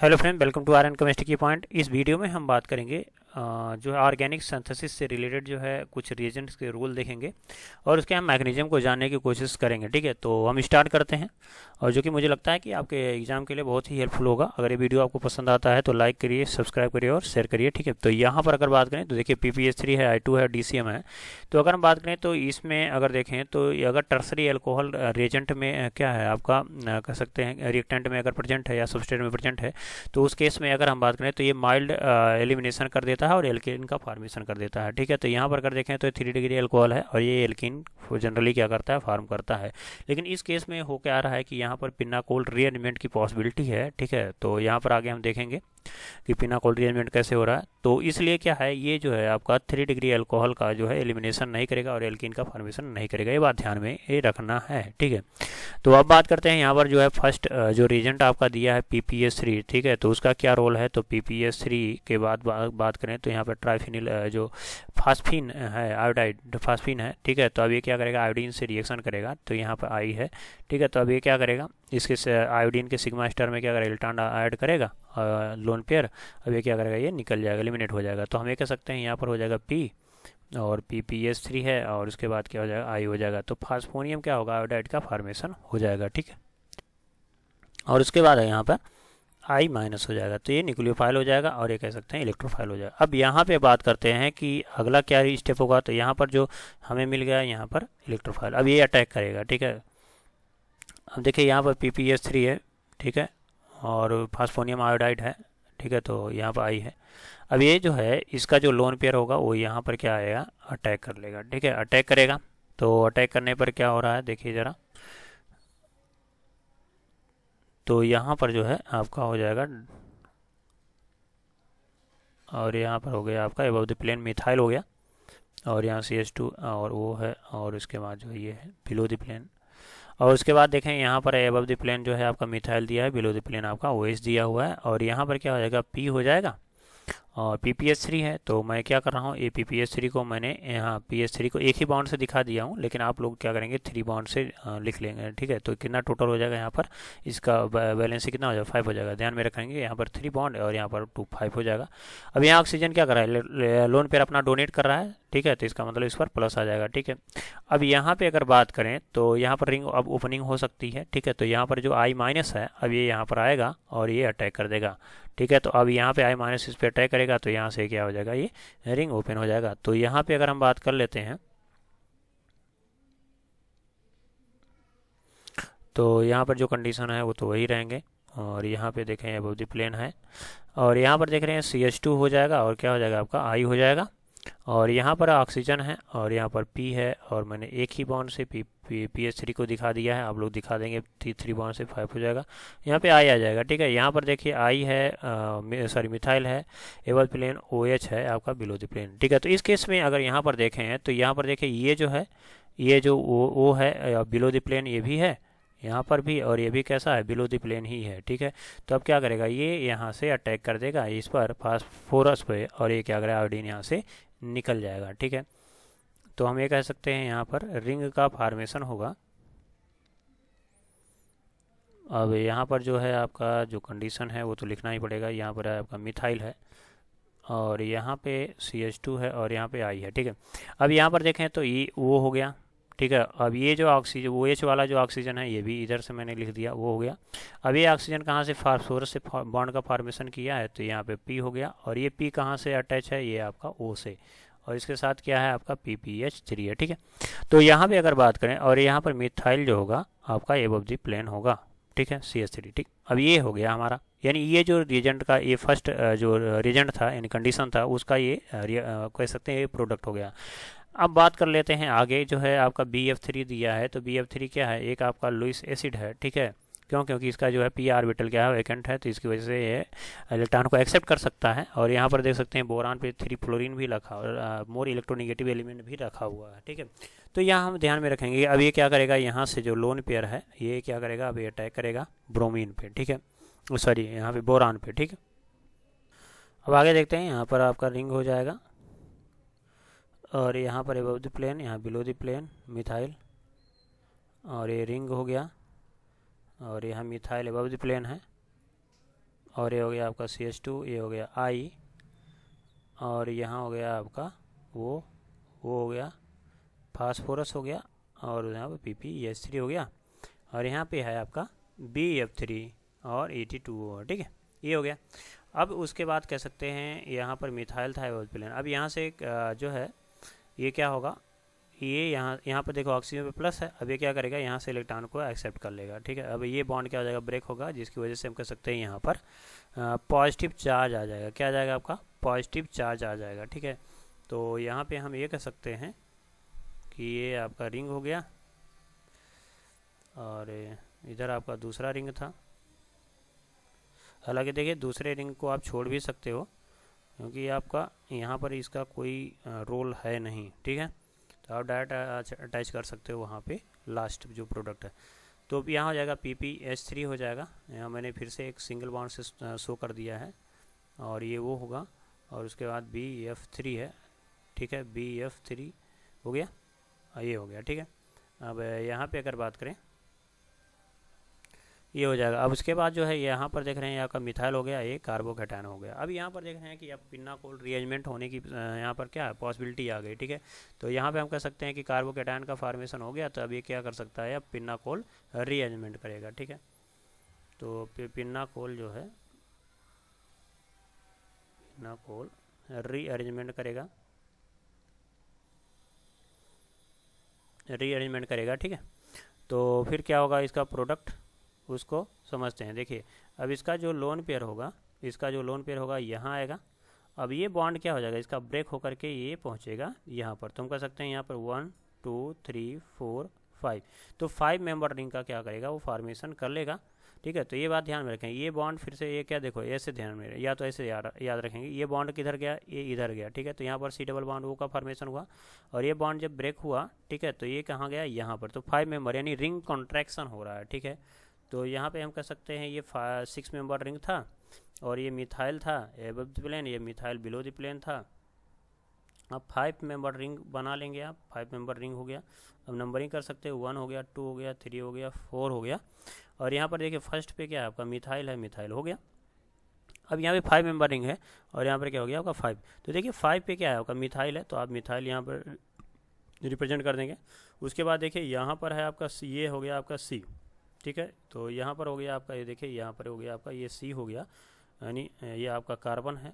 hello friend welcome to R N chemistry की point इस video में हम बात करेंगे जो है ऑर्गेनिक सिंथेसिस से रिलेटेड जो है कुछ रिएजेंट्स के रोल देखेंगे और उसके हम मैकेनिज्म को जानने की कोशिश करेंगे ठीक है तो हम स्टार्ट करते हैं और जो कि मुझे लगता है कि आपके एग्जाम के लिए बहुत ही हेल्पफुल होगा अगर ये वीडियो आपको पसंद आता है तो लाइक करिए सब्सक्राइब करिए और शेयर करिए ठीक है तो यहाँ पर अगर बात करें तो देखिए पी पी एस थ्री है आई टू है डी सी एम है तो अगर हम बात करें तो इसमें अगर देखें तो अगर टर्सरी एल्कोहल रिएजेंट में क्या है आपका कह सकते हैं रिएक्टेंट में अगर प्रजेंट है या सबस्टेट में प्रजेंट है तो उस केस में अगर हम बात करें तो ये माइल्ड एलिमिनेशन कर देता है देता है और एल्किन का फॉर्मेशन कर देता है ठीक है तो यहाँ पर अगर देखें तो थ्री डिग्री एल्कोहल है और ये एल्किन जनरली क्या करता है फार्म करता है लेकिन इस केस में हो क्या रहा है कि यहाँ पर पिनाकोल रीअरेंजमेंट की पॉसिबिलिटी है ठीक है तो यहाँ पर आगे हम देखेंगे कि पिनाकोल रिएजमेंट कैसे हो रहा है तो इसलिए क्या है ये जो है आपका थ्री डिग्री एल्कोहल का जो है एलिमिनेशन नहीं करेगा और एल्किन का फॉर्मेशन नहीं करेगा ये बात ध्यान में ये रखना है ठीक है तो अब बात करते हैं यहाँ पर जो है फर्स्ट जो रिजेंट आपका दिया है पी पी एस थ्री ठीक है तो उसका क्या रोल है तो पी पी एस थ्री के बाद बात करें तो यहाँ पर ट्राइफिनिल जो फास्फिन है आयोडाइड फास्फिन है ठीक है तो अब ये क्या करेगा आयोडीन से रिएक्शन करेगा तो यहाँ पर आई है ठीक है तो अब ये क्या करेगा इसके आयोडीन के सिग्मा स्टार में क्या अगर इल्ट्रान ऐड करेगा लोन पेयर अब ये क्या करेगा ये निकल जाएगा एलिमिनेट हो जाएगा तो हम ये कह सकते हैं यहाँ पर हो जाएगा पी और पी पी एस थ्री है और उसके बाद क्या हो जाएगा आई हो जाएगा तो फास्फोनियम क्या होगा आयोडाइड का फार्मेशन हो जाएगा ठीक है और उसके बाद है यहाँ पर आई माइनस हो जाएगा तो ये न्यूक्लियोफाइल हो जाएगा और ये कह सकते हैं इलेक्ट्रोफाइल हो जाएगा अब यहाँ पे बात करते हैं कि अगला क्या स्टेप होगा तो यहाँ पर जो हमें मिल गया यहाँ पर इलेक्ट्रोफाइल अब ये अटैक करेगा ठीक है अब देखिए यहाँ पर पी पी एस थ्री है ठीक है और फास्फोनियम आयोडाइड है ठीक है तो यहाँ पर आई है अब ये जो है इसका जो लोन पेयर होगा वो यहाँ पर क्या आएगा अटैक कर लेगा ठीक है अटैक करेगा तो अटैक करने पर क्या हो रहा है देखिए ज़रा तो यहाँ पर जो है आपका हो जाएगा और यहाँ पर हो गया आपका एबव द प्लेन मिथाइल हो गया और यहाँ सी एस टू और वो है और उसके बाद जो ये है बिलो द प्लेन और उसके बाद देखें यहाँ पर एबव द प्लेन जो है आपका मिथाइल दिया है बिलो द प्लेन आपका ओएस दिया हुआ है और यहाँ पर क्या हो जाएगा पी हो जाएगा और पी पी एस थ्री है तो मैं क्या कर रहा हूँ A P P S three को मैंने यहाँ पी एस थ्री को एक ही बाउंड से दिखा दिया हूँ लेकिन आप लोग क्या करेंगे थ्री बाउंड से लिख लेंगे ठीक है तो कितना टोटल हो जाएगा यहाँ पर इसका बैलेंस कितना हो जाएगा फाइव हो जाएगा ध्यान में रखेंगे यहाँ पर थ्री बाउंड और यहाँ पर टू फाइव हो जाएगा अब यहाँ ऑक्सीजन क्या कर रहा है लोन पेयर अपना डोनेट कर रहा है ठीक है तो इसका मतलब इस पर प्लस आ जाएगा ठीक है अब यहाँ पर अगर बात करें तो यहाँ पर रिंग अब ओपनिंग हो सकती है ठीक है तो यहाँ पर जो आई माइनस है अब ये यहाँ पर आएगा और ये अटैक कर देगा ठीक है तो अब यहाँ पे आई माइनस इस पर अटैक करेगा तो यहाँ से क्या हो जाएगा ये रिंग ओपन हो जाएगा तो यहाँ पे अगर हम बात कर लेते हैं तो यहाँ पर जो कंडीशन है वो तो वही रहेंगे और यहाँ पे देखें बहुत दी प्लेन है और यहाँ पर देख रहे हैं सी एच टू हो जाएगा और क्या हो जाएगा आपका आई हो जाएगा और यहाँ पर ऑक्सीजन है और यहाँ पर पी है और मैंने एक ही बाउंड से पी पी एच थ्री को दिखा दिया है आप लोग दिखा देंगे थ्री थ्री वन से फाइव हो जाएगा यहाँ पे आई आ जाएगा ठीक है यहाँ पर देखिए आई है सॉरी मिथाइल है एवल प्लेन ओ एच है आपका बिलो द प्लेन ठीक है तो इस केस में अगर यहाँ पर देखें तो यहाँ पर देखिए ये जो है ये जो ओ ओ है बिलो द प्लेन ये भी है यहाँ पर भी और ये भी कैसा है बिलो द प्लेन ही है ठीक है तो अब क्या करेगा ये यहाँ से अटैक कर देगा इस पर फास्ट फोरस पे और ये क्या करेगा आयोडीन यहाँ से निकल जाएगा ठीक है तो हम ये कह सकते हैं यहाँ पर रिंग का फार्मेशन होगा अब यहाँ पर जो है आपका जो कंडीशन है वो तो लिखना ही पड़ेगा यहाँ पर है आपका मिथाइल है और यहाँ पे सी एच टू है और यहाँ पे आई है ठीक है अब यहाँ पर देखें तो ये वो हो गया ठीक है अब ये जो ऑक्सीजन वो एच वाला जो ऑक्सीजन है ये भी इधर से मैंने लिख दिया वो हो गया अब ये ऑक्सीजन कहाँ से फास्फोरस से बॉन्ड का फॉर्मेशन किया है तो यहाँ पे पी हो गया और ये पी कहाँ से अटैच है ये आपका ओ से और इसके साथ क्या है आपका पी पी एच थ्री है ठीक है तो यहाँ भी अगर बात करें और यहाँ पर मिथाइल जो होगा आपका एब दी प्लेन होगा ठीक है सी एस थ्री ठीक अब ये हो गया हमारा यानी ये जो रिजेंट का ये फर्स्ट जो रिजेंट था यानी कंडीशन था उसका ये कह सकते हैं ये प्रोडक्ट हो गया अब बात कर लेते हैं आगे जो है आपका बी एफ थ्री दिया है तो बी एफ थ्री क्या है एक आपका लुइस एसिड है ठीक है क्यों क्योंकि इसका जो है पी आर बिटल क्या है वैकेंट है तो इसकी वजह से ये इलेक्ट्रॉन को एक्सेप्ट कर सकता है और यहाँ पर देख सकते हैं बोरान पे थ्री फ्लोरीन भी रखा और मोर इलेक्ट्रोनिगेटिव एलिमेंट भी रखा हुआ है ठीक है तो यहाँ हम ध्यान में रखेंगे अब ये क्या करेगा यहाँ से जो लोन पेयर है ये क्या करेगा अब ये अटैक करेगा ब्रोमिन पर ठीक है सॉरी यहाँ पर बोरान पर ठीक है अब आगे देखते हैं यहाँ पर आपका रिंग हो जाएगा और यहाँ पर एबव द प्लेन यहाँ बिलो द प्लेन मिथाइल और ये रिंग हो गया और यह मिथाइल एबव द प्लेन है और ये हो गया आपका सी एच टू ये हो गया आई और यहाँ हो गया आपका वो वो हो गया फास्फोरस हो गया और यहाँ पर पी पी एस थ्री हो गया और यहाँ पे है आपका बी एफ थ्री और ए टी टू ठीक है ये हो गया अब उसके बाद कह सकते हैं यहाँ पर मिथाइल था प्लेन अब यहाँ से जो है ये क्या होगा ये यहाँ यहाँ पर देखो ऑक्सीजन पे प्लस है अब ये क्या करेगा यहाँ से इलेक्ट्रॉन को एक्सेप्ट कर लेगा ठीक है अब ये बॉन्ड क्या हो जाएगा ब्रेक होगा जिसकी वजह से हम कह सकते हैं यहाँ पर पॉजिटिव चार्ज आ जाएगा क्या आ जाएगा आपका पॉजिटिव चार्ज आ जाएगा ठीक है तो यहाँ पे हम ये कह सकते हैं कि ये आपका रिंग हो गया और इधर आपका दूसरा रिंग था हालांकि देखिए दूसरे रिंग को आप छोड़ भी सकते हो क्योंकि आपका यहाँ पर इसका कोई रोल है नहीं ठीक है तो आप डायरेक्ट अटैच कर सकते हो वहाँ पे लास्ट जो प्रोडक्ट है तो अब यहाँ हो जाएगा पी पी एच थ्री हो जाएगा यहाँ मैंने फिर से एक सिंगल बाउंड से शो कर दिया है और ये वो होगा और उसके बाद बी एफ थ्री है ठीक है बी एफ थ्री हो गया ये हो गया ठीक है अब यहाँ पे अगर बात करें ये हो जाएगा अब उसके बाद जो है यहाँ पर देख रहे हैं यहाँ का मिथाइल हो गया ये कार्बोकेटाइन हो गया अब यहाँ पर देख रहे हैं कि अब पिन्ना कोल रिएजमेंट होने की यहाँ पर क्या है पॉसिबिलिटी आ गई ठीक है तो यहाँ पर हम कह सकते हैं कि कार्बोकेटाइन का फार्मेशन हो गया तो अब ये क्या कर सकता है अब पिन्ना कोल रीअरेंजमेंट करेगा ठीक है तो पिन्ना कोल जो है पिन्ना कोल रीअरेंजमेंट करेगा रीअरेंजमेंट करेगा ठीक है तो फिर क्या होगा इसका प्रोडक्ट उसको समझते हैं देखिए अब इसका जो लोन पेयर होगा इसका जो लोन पेयर होगा यहाँ आएगा अब ये बॉन्ड क्या हो जाएगा इसका ब्रेक होकर के ये पहुँचेगा यहाँ पर तुम तो कह सकते हैं यहाँ पर one two three four five तो फाइव मेंबर रिंग का क्या करेगा वो फॉर्मेशन कर लेगा ठीक है तो ये बात ध्यान में रखें ये बॉन्ड फिर से ये क्या देखो ऐसे ध्यान में या तो ऐसे याद याद रखेंगे ये बॉन्ड किधर गया ये इधर गया ठीक है तो यहाँ पर सी डबल बॉन्ड वो का फॉर्मेशन हुआ और ये बॉन्ड जब ब्रेक हुआ ठीक है तो ये कहाँ गया यहाँ पर तो फाइव मेंबर यानी रिंग कॉन्ट्रैक्शन हो रहा है ठीक है तो यहाँ पे हम कह सकते हैं ये सिक्स मेंबर रिंग था और ये मिथाइल था एब द प्लेन ये मिथाइल बिलो द प्लेन था अब फाइव मेंबर रिंग बना लेंगे आप फाइव मेंबर रिंग हो गया अब नंबरिंग कर सकते हैं वन हो गया टू हो गया थ्री हो गया फोर हो गया और यहाँ पर देखिए फर्स्ट पे क्या है आपका मिथाइल है मिथाइल हो गया अब यहाँ पे फाइव मेंबर रिंग है और यहाँ पर क्या हो गया आपका फाइव तो देखिए फाइव पे क्या है आपका मिथाइल है तो आप मिथाइल यहाँ पर रिप्रेजेंट कर देंगे उसके बाद देखिए यहाँ पर है आपका ये हो गया आपका सी ठीक है तो यहाँ पर हो गया आपका ये देखिए यहाँ पर हो गया आपका ये सी हो गया यानी ये आपका कार्बन है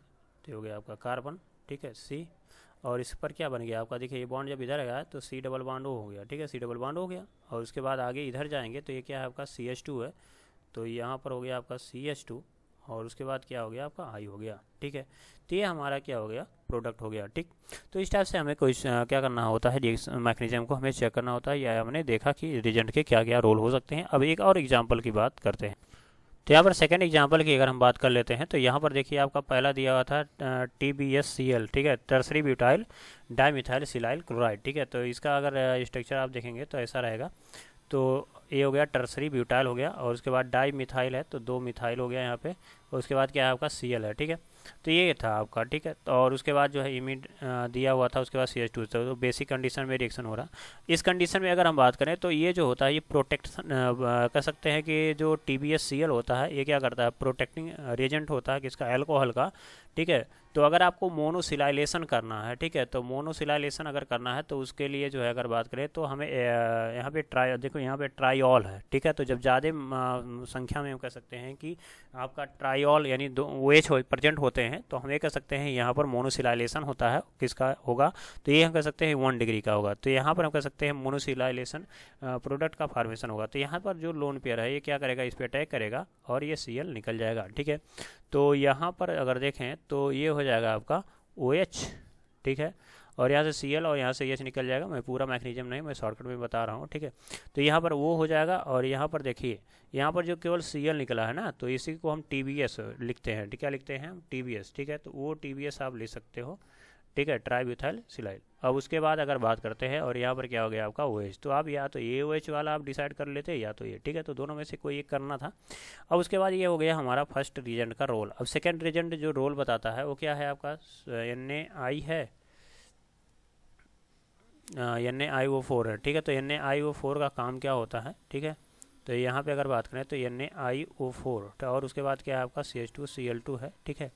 तो हो गया आपका कार्बन ठीक है सी और इस पर क्या बन गया आपका देखिए ये बॉन्ड जब इधर आया तो सी डबल बॉन्ड हो गया ठीक है सी डबल बॉन्ड हो गया और उसके बाद आगे इधर जाएंगे तो ये क्या है आपका सी एच टू है तो यहाँ पर हो गया आपका सी एच टू और उसके बाद क्या हो गया आपका आई हो गया ठीक है तो ये हमारा क्या हो गया प्रोडक्ट हो गया ठीक तो इस टाइप से हमें कोई क्या करना होता है मैकेनिज्म को हमें चेक करना होता है या हमने देखा कि रिजेंट के क्या क्या रोल हो सकते हैं अब एक और एग्जाम्पल की बात करते हैं तो यहाँ पर सेकेंड एग्जाम्पल की अगर हम बात कर लेते हैं तो यहाँ पर देखिए आपका पहला दिया हुआ था T B S C L ठीक है tertiary butyl methyl silyl chloride ठीक है तो इसका अगर स्ट्रक्चर आप देखेंगे तो ऐसा रहेगा तो ये हो गया टर्सरी ब्यूटाइल हो गया और उसके बाद डाई मिथाइल है तो दो मिथाइल हो गया यहाँ पे और उसके बाद क्या है आपका सी एल है ठीक है तो ये था आपका ठीक है तो और उसके बाद जो है इमिड दिया हुआ था उसके बाद सी एच टू तो बेसिक कंडीशन में रिएक्शन हो रहा इस कंडीशन में अगर हम बात करें तो ये जो होता है ये प्रोटेक्शन कह सकते हैं कि जो T B S C L होता है ये क्या करता है प्रोटेक्टिंग रेजेंट होता है किसका एल्कोहल का ठीक है तो अगर आपको मोनोसिलाइलेशन करना है ठीक है तो मोनोसिलाइलेशन अगर करना है तो उसके लिए जो है अगर बात करें तो हमें यहाँ पे ट्राई देखो यहाँ पे ट्राईऑल है ठीक है तो जब ज़्यादा संख्या में हम कह सकते हैं कि आपका ट्राईऑल यानी दो वेज OH हो प्रजेंट होते हैं तो हम ये कह सकते हैं यहाँ पर मोनोसिलाइलेशन होता है किसका होगा तो ये हम कह सकते हैं वन डिग्री का होगा तो यहाँ पर हम कह सकते हैं मोनोसिलाइलेशन प्रोडक्ट का फार्मेशन होगा तो यहाँ पर जो लोन पेयर है ये क्या करेगा इस पर अटैक करेगा और ये सी निकल जाएगा ठीक है तो यहाँ पर अगर देखें तो ये हो जाएगा आपका ओ OH, ठीक है और यहाँ से सी एल और यहाँ से एच निकल जाएगा मैं पूरा मैकेनिज्म नहीं मैं शॉर्टकट में बता रहा हूँ ठीक है तो यहाँ पर वो हो जाएगा और यहाँ पर देखिए यहाँ पर जो केवल सी एल निकला है ना तो इसी को हम टी बी एस लिखते हैं क्या लिखते हैं हम टी बी एस ठीक है तो वो टी बी एस आप ले सकते हो ठीक है ट्राईब्यूथाइल सिलाइल अब उसके बाद अगर बात करते हैं और यहाँ पर क्या हो गया आपका ओ तो आप या तो ये ओ वाला आप डिसाइड कर लेते या तो ये ठीक है तो दोनों में से कोई एक करना था अब उसके बाद ये हो गया हमारा फर्स्ट रीजेंट का रोल अब सेकेंड रीजेंट जो रोल बताता है वो क्या है आपका एन ए आई है N A I O four है ठीक है तो N A I O four का काम क्या होता है ठीक है तो यहाँ पे अगर बात करें तो N A I O four और उसके बाद क्या है आपका C H two C L two है ठीक है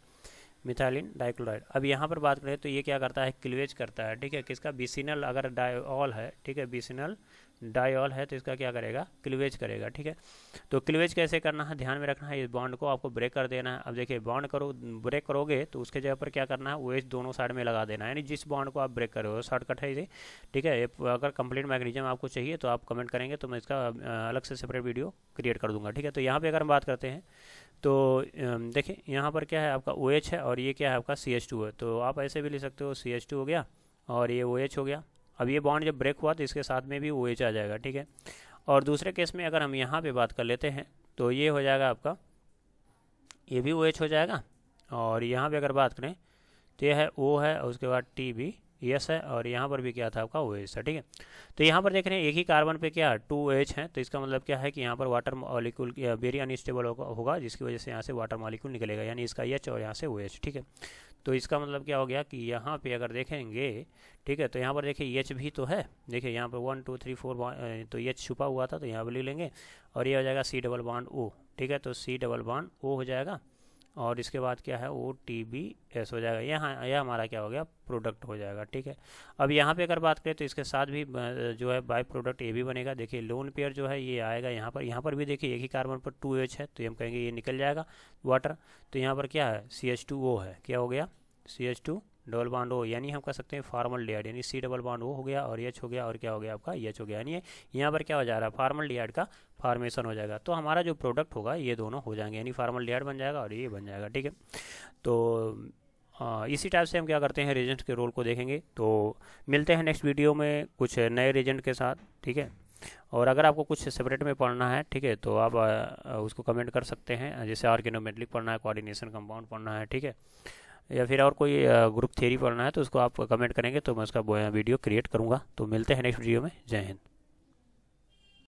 मिथाइलिन डाइक्लोराइड अब यहाँ पर बात करें तो ये क्या करता है क्लिवेज करता है ठीक है किसका बीसिनल अगर डायऑल है ठीक है बीसिनल डायऑल है तो इसका क्या करेगा क्लिवेज करेगा ठीक है तो क्लिवेज कैसे करना है ध्यान में रखना है इस बॉन्ड को आपको ब्रेक कर देना है अब देखिए बॉन्ड करो ब्रेक करोगे तो उसके जगह पर क्या करना है इस दोनों साइड में लगा देना है यानी जिस बॉन्ड को आप ब्रेक कर रहे हो शॉर्टकट है ये ठीक है अगर कंप्लीट मैकेजम आपको चाहिए तो आप कमेंट करेंगे तो मैं इसका अलग से सेपरेट वीडियो क्रिएट कर दूंगा ठीक है तो यहाँ पर अगर हम बात करते हैं तो देखिए यहाँ पर क्या है आपका ओ OH है और ये क्या है आपका सी एच टू है तो आप ऐसे भी ले सकते हो सी एच टू हो गया और ये ओ OH हो गया अब ये बॉन्ड जब ब्रेक हुआ तो इसके साथ में भी ओ OH आ जाएगा ठीक है और दूसरे केस में अगर हम यहाँ पे बात कर लेते हैं तो ये हो जाएगा आपका ये भी ओ OH हो जाएगा और यहाँ पर अगर बात करें तो ये है ओ है और उसके बाद टी भी यस है और यहाँ पर भी क्या था आपका ओ एच था ठीक है तो यहाँ पर देख रहे हैं एक ही कार्बन पे क्या टू एच है तो इसका मतलब क्या है कि यहाँ पर वाटर मॉलिक्यूल वेरी अनस्टेबल होगा जिसकी वजह से यहाँ से वाटर मॉलिक्यूल निकलेगा यानी इसका एच और यहाँ से ओ एच ठीक है तो इसका मतलब क्या हो गया कि यहाँ पे अगर देखेंगे ठीक है तो यहाँ पर देखिए एच भी तो है देखिए यहाँ पर वन टू थ्री फोर तो एच छुपा हुआ था तो यहाँ पर ले लेंगे और ये हो जाएगा सी डबल वन ओ ठीक है तो सी डबल वन ओ हो जाएगा और इसके बाद क्या है ओ टी बी एस हो जाएगा यहाँ यह हमारा क्या हो गया प्रोडक्ट हो जाएगा ठीक है अब यहाँ पे अगर बात करें तो इसके साथ भी जो है बाय प्रोडक्ट ए भी बनेगा देखिए लोन पेयर जो है ये आएगा यहाँ पर यहाँ पर भी देखिए एक ही कार्बन पर टू एच है तो हम कहेंगे ये निकल जाएगा वाटर तो यहाँ पर क्या है सी एच टू ओ है क्या हो गया C H two double bond O यानी हम कह सकते हैं फार्मल डियाड यानी सी डबल बॉन्ड ओ हो गया और एच हो गया और क्या हो गया आपका एच हो गया यानी यहाँ पर क्या हो जा रहा है फार्मल डियाड का फार्मेशन हो जाएगा तो हमारा जो प्रोडक्ट होगा ये दोनों हो जाएंगे यानी फार्मल डियाड बन जाएगा और ये बन जाएगा ठीक है तो इसी टाइप से हम क्या करते हैं रेजेंट के रोल को देखेंगे तो मिलते हैं नेक्स्ट वीडियो में कुछ नए रेजेंट के साथ ठीक है और अगर आपको कुछ सेपरेट में पढ़ना है ठीक है तो आप उसको कमेंट कर सकते हैं जैसे आर्गेनोमेट्रिक पढ़ना है कोऑर्डिनेशन कंपाउंड पढ़ना है ठीक है या फिर और कोई ग्रुप थेरी पढ़ना है तो उसको आप कमेंट करेंगे तो मैं उसका वीडियो क्रिएट करूँगा तो मिलते हैं नेक्स्ट वीडियो में जय हिंद